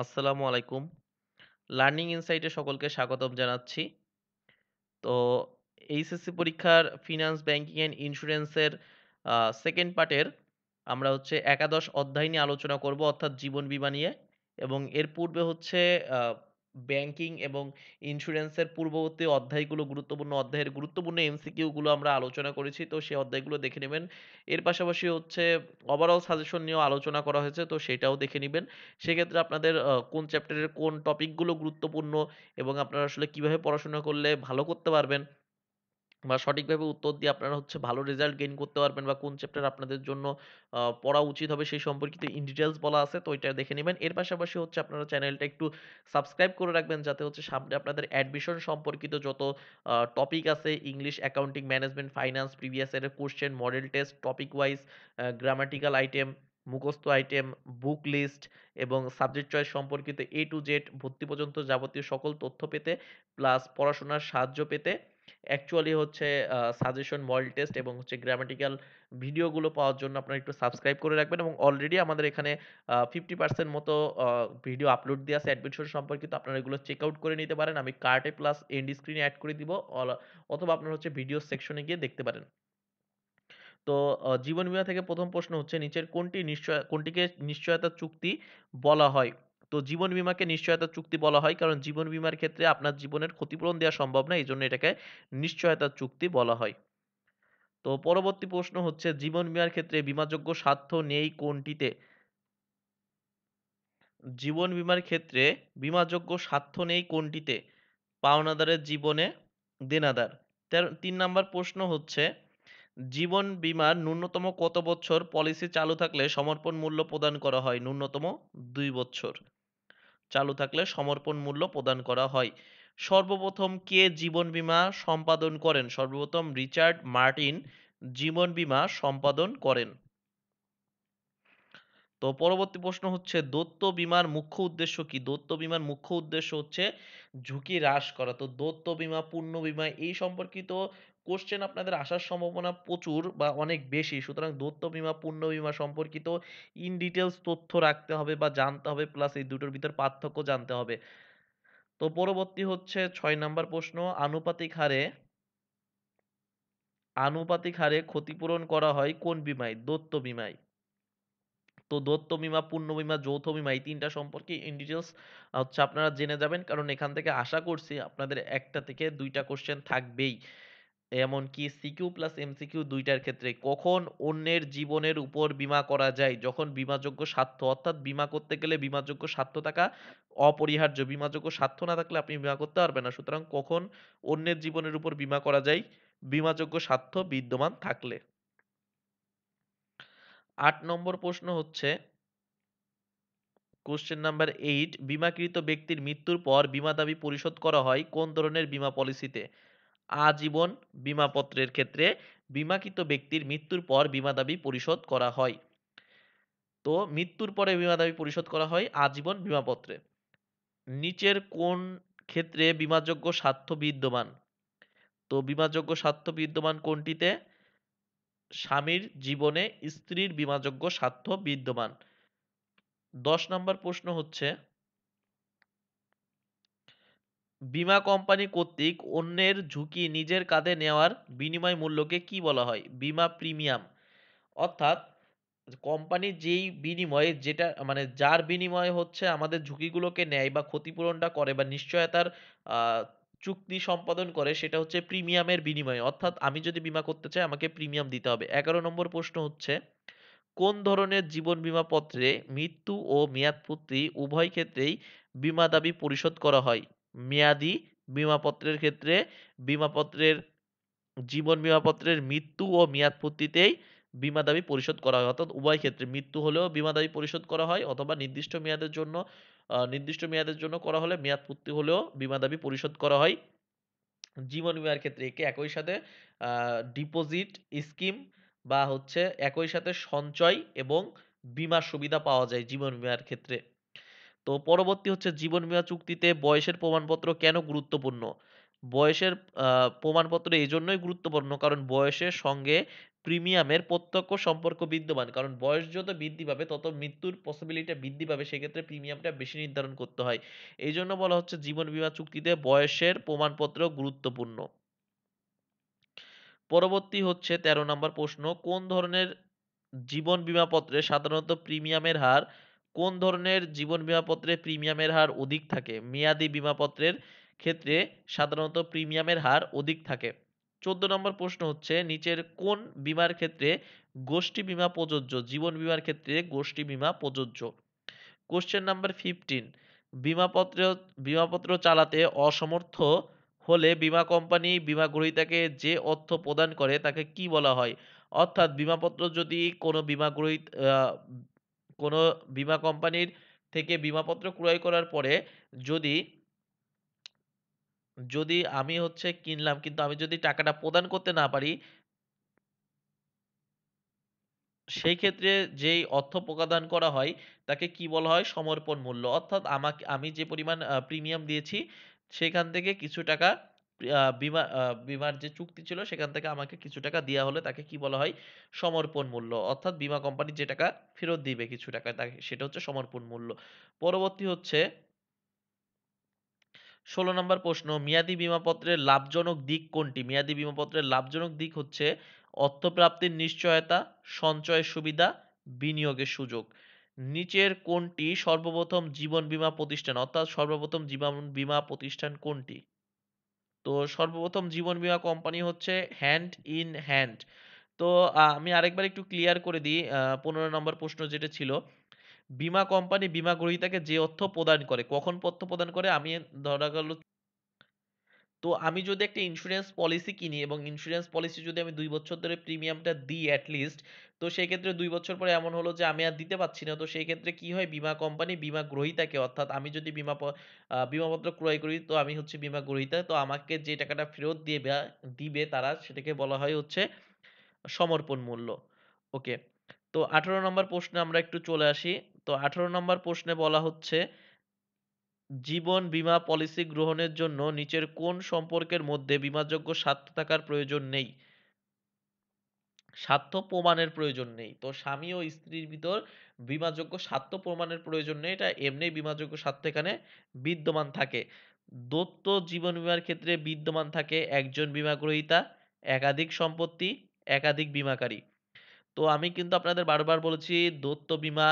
আসসালামু আলাইকুম লার্নিং ইনসাইটে সকলকে স্বাগতম জানাচ্ছি তো এইচএসসি পরীক্ষার ফিনান্স ব্যাংকিং অ্যান্ড ইন্স্যুরেন্সের সেকেন্ড পার্টের আমরা হচ্ছে একাদশ অধ্যায় নিয়ে আলোচনা করব অর্থাৎ জীবন বিমা নিয়ে এবং এর পূর্বে হচ্ছে ব্যাংকিং এবং ইন্স্যুরেন্সের পূর্ববর্তী অধ্যায়গুলো গুরুত্বপূর্ণ অধ্যায়ের গুরুত্বপূর্ণ গুলো আমরা আলোচনা করেছি তো সেই অধ্যায়গুলো দেখে নেবেন এর পাশাপাশি হচ্ছে ওভারঅল সাজেশন নিয়েও আলোচনা করা হয়েছে তো সেটাও দেখে নেবেন সেক্ষেত্রে আপনাদের কোন চ্যাপ্টারের কোন টপিকগুলো গুরুত্বপূর্ণ এবং আপনারা আসলে কীভাবে পড়াশোনা করলে ভালো করতে পারবেন বা সঠিকভাবে উত্তর দিয়ে আপনারা হচ্ছে ভালো রেজাল্ট গেইন করতে পারবেন বা কোন চ্যাপ্টার আপনাদের জন্য পড়া উচিত হবে সেই সম্পর্কিত ইন ডিটেলস বলা আছে তো এটা দেখে নেবেন এর পাশাপাশি হচ্ছে আপনারা চ্যানেলটা একটু সাবস্ক্রাইব করে রাখবেন যাতে হচ্ছে সামনে আপনাদের অ্যাডমিশন সম্পর্কিত যত টপিক আছে English accounting management finance previous ইয়ারের question model test topic wise grammatical item মুখস্থ আইটেম বুক লিস্ট এবং সাবজেক্ট চয়েস সম্পর্কিত এ টু জেড ভর্তি পর্যন্ত যাবতীয় সকল তথ্য পেতে প্লাস পড়াশোনার সাহায্য পেতে অ্যাকচুয়ালি হচ্ছে সাজেশন মল টেস্ট এবং হচ্ছে গ্রামাটিক্যাল ভিডিওগুলো পাওয়ার জন্য আপনারা একটু সাবস্ক্রাইব করে রাখবেন এবং অলরেডি আমাদের এখানে ফিফটি পার্সেন্ট মতো ভিডিও আপলোড দিয়ে আছে অ্যাডমিশন সম্পর্কিত আপনারা এগুলো চেক আউট করে নিতে পারেন আমি কার্টে প্লাস এন্ড স্ক্রিনে অ্যাড করে দিব অথবা আপনারা হচ্ছে ভিডিও সেকশনে গিয়ে দেখতে পারেন তো জীবন বীমা থেকে প্রথম প্রশ্ন হচ্ছে নিচের কোনটি নিশ্চয় কোনটিকে নিশ্চয়তা চুক্তি বলা হয় তো জীবন বিমাকে নিশ্চয়তা চুক্তি বলা হয় কারণ জীবন বিমার ক্ষেত্রে আপনার জীবনের ক্ষতিপূরণ দেওয়া সম্ভব না এই জন্য এটাকে নিশ্চয়তা চুক্তি বলা হয় তো পরবর্তী প্রশ্ন হচ্ছে জীবন বিমার ক্ষেত্রে বিমাযোগ্য স্বার্থ নেই কোনটিতে জীবন বিমার ক্ষেত্রে বিমাযোগ্য স্বার্থ নেই কোনটিতে পাওনাদারের জীবনে দেনাদার তিন নম্বর প্রশ্ন হচ্ছে জীবন বিমার ন্যূনতম কত বছর পলিসি চালু থাকলে সমর্পণ মূল্য প্রদান করা হয় ন্যূনতম দুই বছর চালু থাকলে সমর্পণ মূল্য প্রদান করা হয় সর্বপ্রথম কে জীবন বীমা সম্পাদন করেন সর্বপ্রথম রিচার্ড মার্টিন জীবন বীমা সম্পাদন করেন তো পরবর্তী প্রশ্ন হচ্ছে দত্ত বিমার মুখ্য উদ্দেশ্য কি দত্ত বিমার মুখ্য উদ্দেশ্য হচ্ছে ঝুঁকি হ্রাস করা তো দত্ত বিমা পূর্ণ বিমা এই সম্পর্কিত কোশ্চেন আপনাদের আসার সম্ভাবনা প্রচুর বা অনেক বেশি সুতরাং দত্ত বিমা পূর্ণ বিমা সম্পর্কিত ইন ডিটেলস তথ্য রাখতে হবে বা জানতে হবে প্লাস এই দুটোর ভিতর পার্থক্য জানতে হবে তো পরবর্তী হচ্ছে ছয় নাম্বার প্রশ্ন আনুপাতিক হারে আনুপাতিক হারে ক্ষতিপূরণ করা হয় কোন বিমায় দত্ত বিমায় তো দত্ত বিমা পূর্ণ বিমা যৌথ বিমা এই তিনটা সম্পর্কে ইন ডিটেলস হচ্ছে আপনারা জেনে যাবেন কারণ এখান থেকে আশা করছি আপনাদের একটা থেকে দুইটা কোশ্চেন থাকবেই এমনকি সিকিউ প্লাস এমসিকিউ দুইটার ক্ষেত্রে কখন অন্যের জীবনের উপর বিমা করা যায় যখন বিমাযোগ্য স্বার্থ অর্থাৎ বিমা করতে গেলে বিমাযোগ্য স্বার্থ থাকা অপরিহার্য বিমাযোগ্য স্বার্থ না থাকলে আপনি বিমা করতে পারবেন না সুতরাং কখন অন্যের জীবনের উপর বিমা করা যায় বিমাযোগ্য স্বার্থ বিদ্যমান থাকলে আট নম্বর প্রশ্ন হচ্ছে কোশ্চেন নাম্বার এইট বিমাকৃত ব্যক্তির মৃত্যুর পর বিমা দাবি পরিশোধ করা হয় কোন ধরনের বিমা পলিসিতে আজীবন বিমাপত্রের ক্ষেত্রে বিমাকৃত ব্যক্তির মৃত্যুর পর বিমা দাবি পরিশোধ করা হয় তো মৃত্যুর পরে বিমা দাবি পরিশোধ করা হয় আজীবন বিমাপত্রে নিচের কোন ক্ষেত্রে বিমাযোগ্য স্বার্থ বিদ্যমান তো বিমাযোগ্য স্বার্থ বিদ্যমান কোনটিতে স্বামীর জীবনে স্ত্রীর বিমাযোগ্য স্বার্থ বিদ্যমান দশ নম্বর প্রশ্ন হচ্ছে বীমা কোম্পানি কর্তৃক অন্যের ঝুঁকি নিজের কাঁধে নেওয়ার বিনিময় মূল্যকে কী বলা হয় বীমা প্রিমিয়াম অর্থাৎ কোম্পানি যেই বিনিময়ে যেটা মানে যার বিনিময়ে হচ্ছে আমাদের ঝুঁকিগুলোকে নেয় বা ক্ষতিপূরণটা করে বা নিশ্চয়তার চুক্তি সম্পাদন করে সেটা হচ্ছে প্রিমিয়ামের বিনিময়ে অর্থাৎ আমি যদি বিমা করতে চাই আমাকে প্রিমিয়াম দিতে হবে এগারো নম্বর প্রশ্ন হচ্ছে কোন ধরনের জীবন বিমা পত্রে মৃত্যু ও মেয়াদপূর্তি উভয় ক্ষেত্রেই বিমা দাবি পরিশোধ করা হয় মেয়াদি বিমাপত্রের ক্ষেত্রে বিমাপত্রের জীবন বিমাপত্রের মৃত্যু ও মেয়াদ পূর্তিতেই বিমা দাবি পরিশোধ করা হয় অর্থাৎ উভয় ক্ষেত্রে মৃত্যু হলেও বিমা দাবি পরিশোধ করা হয় অথবা নির্দিষ্ট মেয়াদের জন্য নির্দিষ্ট মেয়াদের জন্য করা হলে মেয়াদ পূর্তি হলেও বিমা দাবি পরিশোধ করা হয় জীবন বিমার ক্ষেত্রে একে একই সাথে ডিপোজিট স্কিম বা হচ্ছে একই সাথে সঞ্চয় এবং বিমা সুবিধা পাওয়া যায় জীবন বিমার ক্ষেত্রে তো পরবর্তী হচ্ছে জীবন বীমা চুক্তিতে বয়সের প্রমাণপত্র কেন গুরুত্বপূর্ণ বয়সের প্রমাণপত্র এই জন্যই গুরুত্বপূর্ণ কারণ বয়সের সঙ্গে প্রিমিয়ামের প্রত্যক্ষ সম্পর্ক বিদ্যমান কারণ বয়স যত বৃদ্ধি পাবে তত মৃত্যুর পসিবিলিটি বৃদ্ধি পাবে সেক্ষেত্রে প্রিমিয়ামটা বেশি নির্ধারণ করতে হয় এই জন্য বলা হচ্ছে জীবন বীমা চুক্তিতে বয়সের প্রমাণপত্র গুরুত্বপূর্ণ পরবর্তী হচ্ছে ১৩ নম্বর প্রশ্ন কোন ধরনের জীবন পত্রে সাধারণত প্রিমিয়ামের হার কোন ধরনের জীবন বিমাপত্রে প্রিমিয়ামের হার অধিক থাকে মেয়াদি বিমাপত্রের ক্ষেত্রে সাধারণত প্রিমিয়ামের হার অধিক থাকে চোদ্দ নম্বর প্রশ্ন হচ্ছে নিচের কোন বিমার ক্ষেত্রে গোষ্ঠী বিমা প্রযোজ্য জীবন বিমার ক্ষেত্রে গোষ্ঠী বিমা প্রযোজ্য কোশ্চেন নাম্বার ফিফটিন বিমাপত্র বিমাপত্র চালাতে অসমর্থ হলে বিমা কোম্পানি বিমা গ্রহীতাকে যে অর্থ প্রদান করে তাকে কি বলা হয় অর্থাৎ বিমাপত্র যদি কোনো বিমা গ্রহীত কোনো বিমা কোম্পানির থেকে বিমাপত্র ক্রয় করার পরে যদি যদি আমি হচ্ছে কিনলাম কিন্তু আমি যদি টাকাটা প্রদান করতে না পারি সেই ক্ষেত্রে যেই অর্থ প্রদান করা হয় তাকে কি বলা হয় সমর্পণ মূল্য অর্থাৎ আমাকে আমি যে পরিমাণ প্রিমিয়াম দিয়েছি সেখান থেকে কিছু টাকা বিমা বিমার যে চুক্তি ছিল সেখান থেকে আমাকে কিছু টাকা দেওয়া হলে তাকে কি বলা হয় সমর্পণ মূল্য অর্থাৎ বিমা কোম্পানি যে টাকা ফেরত দিবে কিছু টাকা তাকে সেটা হচ্ছে সমর্পণ মূল্য পরবর্তী হচ্ছে ষোলো নম্বর প্রশ্ন মেয়াদি বিমাপত্রের লাভজনক দিক কোনটি মেয়াদি বিমাপত্রের লাভজনক দিক হচ্ছে অর্থপ্রাপ্তির নিশ্চয়তা সঞ্চয়ের সুবিধা বিনিয়োগের সুযোগ নিচের কোনটি সর্বপ্রথম জীবন বীমা প্রতিষ্ঠান অর্থাৎ সর্বপ্রথম জীবন বীমা প্রতিষ্ঠান কোনটি তো সর্বপ্রথম জীবন বীমা কোম্পানি হচ্ছে হ্যান্ড ইন হ্যান্ড তো আমি আরেকবার একটু ক্লিয়ার করে দিই পনেরো নম্বর প্রশ্ন যেটা ছিল বীমা কোম্পানি বীমা গ্রহীতাকে যে অর্থ প্রদান করে কখন অর্থ প্রদান করে আমি ধরা গেল তো আমি যদি একটা ইন্স্যুরেন্স পলিসি কিনি এবং ইন্স্যুরেন্স পলিসি যদি আমি দুই বছর ধরে প্রিমিয়ামটা দিই অ্যাটলিস্ট তো সেই ক্ষেত্রে দুই বছর পরে এমন হলো যে আমি আর দিতে পারছি না তো সেই ক্ষেত্রে কি হয় বিমা কোম্পানি বিমা গ্রহীতাকে অর্থাৎ আমি যদি বিমা বিমাপত্র ক্রয় করি তো আমি হচ্ছে বিমা গ্রহীতা তো আমাকে যে টাকাটা ফেরত দিয়ে দিবে তারা সেটাকে বলা হয় হচ্ছে সমর্পণ মূল্য ওকে তো আঠারো নম্বর প্রশ্নে আমরা একটু চলে আসি তো আঠারো নম্বর প্রশ্নে বলা হচ্ছে জীবন বীমা পলিসি গ্রহণের জন্য নিচের কোন সম্পর্কের মধ্যে বীমাযোগ্য স্বার্থ থাকার প্রয়োজন নেই স্বার্থ প্রমাণের প্রয়োজন নেই তো স্বামী ও স্ত্রীর ভিতর বীমাযোগ্য স্বার্থ প্রমাণের প্রয়োজন নেই এটা এমনি বীমাযোগ্য স্বার্থ এখানে বিদ্যমান থাকে দত্ত জীবন বীমার ক্ষেত্রে বিদ্যমান থাকে একজন বীমা গ্রহীতা একাধিক সম্পত্তি একাধিক বীমাকারী তো আমি কিন্তু আপনাদের বারবার বলেছি দত্ত বীমা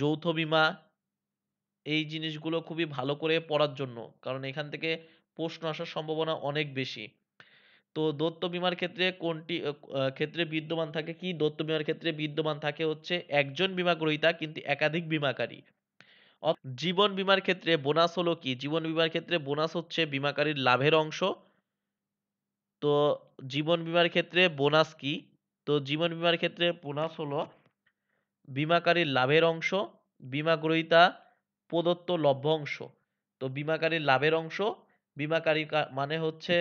যৌথ বীমা এই জিনিসগুলো খুবই ভালো করে পড়ার জন্য কারণ এখান থেকে প্রশ্ন আসার সম্ভাবনা অনেক বেশি তো দত্ত বিমার ক্ষেত্রে কোনটি ক্ষেত্রে বিদ্যমান থাকে কি দত্ত বিমার ক্ষেত্রে বিদ্যমান থাকে হচ্ছে একজন বিমা গ্রহীতা কিন্তু একাধিক বিমাকারী জীবন বিমার ক্ষেত্রে বোনাস হলো কি জীবন বিমার ক্ষেত্রে বোনাস হচ্ছে বিমাকারীর লাভের অংশ তো জীবন বিমার ক্ষেত্রে বোনাস কি তো জীবন বিমার ক্ষেত্রে বোনাস হলো বিমাকারীর লাভের অংশ বিমা গ্রহীতা প্রদত্ত লভ্যাংশ তো বিমাকারীর লাভের অংশ বিমাকারী মানে হচ্ছে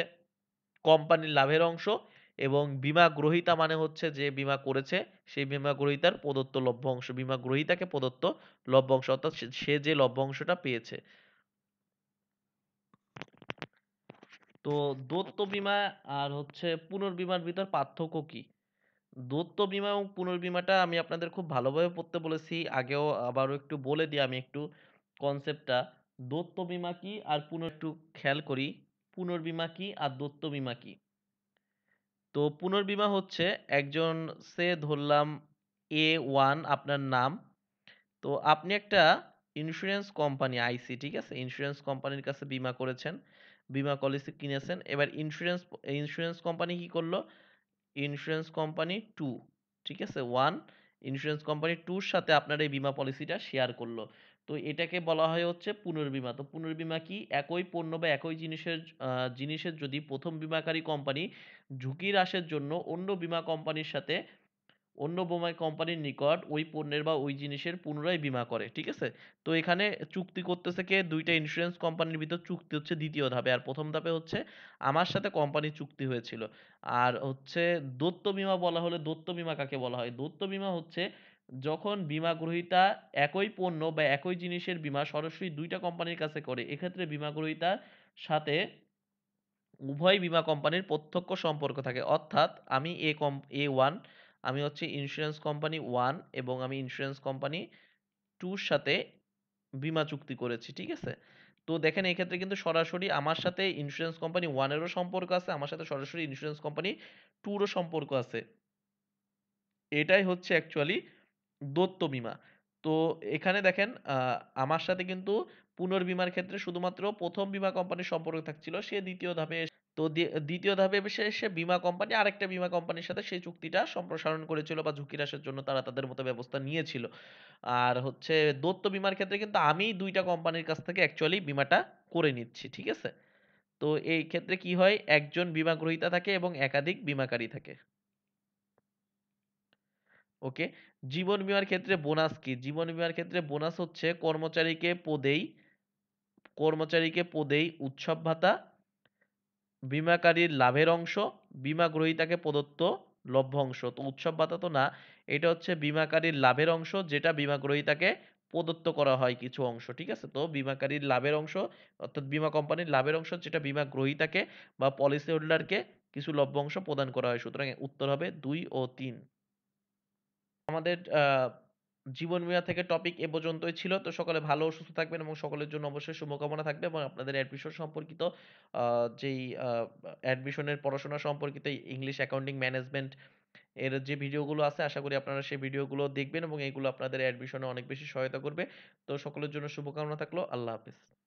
কোম্পানির লাভের অংশ এবং বিমা গ্রহিতা মানে হচ্ছে যে বিমা করেছে সেই বিমা গ্রহিতার প্রদত্ত লভ্যাংশ বিমা গ্রহিতাকে প্রদত্ত লভ্যাংশ অর্থাৎ সে যে লভ্যাংশটা পেয়েছে তো দত্ত বিমা আর হচ্ছে পুনর্বিমার ভিতর পার্থক্য কি দত্ত বিমা এবং পুনর্বিমাটা আমি আপনাদের খুব ভালোভাবে পড়তে বলেছি আগেও আবারও একটু বলে দিই আমি একটু কনসেপ্টটা দত্ত বিমা কি আর পুনর্টু খেয়াল করি পুনর্বিমা কি আর দত্ত বিমা কি তো পুনর্বিমা হচ্ছে একজন সে ধরলাম এ ওয়ান আপনার নাম তো আপনি একটা ইন্স্যুরেন্স কোম্পানি আইসি ঠিক আছে ইন্স্যুরেন্স কোম্পানির কাছে বিমা করেছেন বিমা পলিসি কিনেছেন এবার ইন্স্যুরেন্স ইন্স্যুরেন্স কোম্পানি কি করলো ইন্স্যুরেন্স কোম্পানি টু ঠিক আছে ওয়ান ইন্স্যুরেন্স কোম্পানি টুর সাথে আপনার এই বিমা পলিসিটা শেয়ার করলো তো এটাকে বলা হয় হচ্ছে পুনর্বিমা তো পুনর্বিমা কি একই পণ্য বা একই জিনিসের জিনিসের যদি প্রথম বিমাকারী কোম্পানি ঝুঁকি হ্রাসের জন্য অন্য বিমা কোম্পানির সাথে অন্য বোমায় কোম্পানির নিকট ওই পণ্যের বা ওই জিনিসের পুনরায় বিমা করে ঠিক আছে তো এখানে চুক্তি করতেছে কে দুইটা ইন্স্যুরেন্স কোম্পানির ভিতর চুক্তি হচ্ছে দ্বিতীয় ধাপে আর প্রথম ধাপে হচ্ছে আমার সাথে কোম্পানির চুক্তি হয়েছিল আর হচ্ছে দত্ত বিমা বলা হলে দত্ত বিমা কাকে বলা হয় দত্ত বিমা হচ্ছে যখন বীমা গ্রহীতা একই পণ্য বা একই জিনিসের বীমা সরাসরি দুইটা কোম্পানির কাছে করে এক্ষেত্রে বীমা গ্রহীতার সাথে উভয় বীমা কোম্পানির প্রত্যক্ষ সম্পর্ক থাকে অর্থাৎ আমি এ কম এ ওয়ান আমি হচ্ছে ইন্স্যুরেন্স কোম্পানি ওয়ান এবং আমি ইন্স্যুরেন্স কোম্পানি টুর সাথে বীমা চুক্তি করেছি ঠিক আছে তো দেখেন এক্ষেত্রে কিন্তু সরাসরি আমার সাথে ইন্স্যুরেন্স কোম্পানি ওয়ানেরও সম্পর্ক আছে আমার সাথে সরাসরি ইন্স্যুরেন্স কোম্পানি টুরও সম্পর্ক আছে এটাই হচ্ছে অ্যাকচুয়ালি দত্ত বিমা তো এখানে দেখেন আমার সাথে কিন্তু পুনর্বিমার ক্ষেত্রে শুধুমাত্র প্রথম বিমা কোম্পানির সম্পর্ক থাকছিল সে দ্বিতীয় ধাপে তো দ্বিতীয় ধাপে এসে সে বিমা কোম্পানি আরেকটা বিমা কোম্পানির সাথে সেই চুক্তিটা সম্প্রসারণ করেছিল বা ঝুঁকি হ্রাসের জন্য তারা তাদের মতো ব্যবস্থা নিয়েছিল আর হচ্ছে দত্ত বিমার ক্ষেত্রে কিন্তু আমি দুইটা কোম্পানির কাছ থেকে অ্যাকচুয়ালি বিমাটা করে নিচ্ছি ঠিক আছে তো এই ক্ষেত্রে কি হয় একজন বিমা গ্রহীতা থাকে এবং একাধিক বিমাকারী থাকে ওকে জীবন বিমার ক্ষেত্রে বোনাস কি জীবন বিমার ক্ষেত্রে বোনাস হচ্ছে কর্মচারীকে পদেই কর্মচারীকে পদেই উৎসব ভাতা বিমাকারীর লাভের অংশ বিমা গ্রহীতাকে প্রদত্ত লভ্য অংশ তো উৎসব ভাতা তো না এটা হচ্ছে বিমাকারীর লাভের অংশ যেটা বিমা গ্রহীতাকে প্রদত্ত করা হয় কিছু অংশ ঠিক আছে তো বিমাকারীর লাভের অংশ অর্থাৎ বিমা কোম্পানির লাভের অংশ যেটা বিমা গ্রহীতাকে বা পলিসি হোল্ডারকে কিছু লভ্য অংশ প্রদান করা হয় সুতরাং উত্তর হবে দুই ও তিন আমাদের জীবন বীমা থেকে টপিক এ পর্যন্তই ছিল তো সকলে ভালো সুস্থ থাকবেন এবং সকলের জন্য অবশ্যই শুভকামনা থাকবে এবং আপনাদের অ্যাডমিশন সম্পর্কিত যেই অ্যাডমিশনের পড়াশোনা সম্পর্কিত ইংলিশ অ্যাকাউন্টিং ম্যানেজমেন্ট এর যে ভিডিওগুলো আছে আশা করি আপনারা সেই ভিডিওগুলো দেখবেন এবং এইগুলো আপনাদের অ্যাডমিশনে অনেক বেশি সহায়তা করবে তো সকলের জন্য শুভকামনা থাকলো আল্লাহ হাফিজ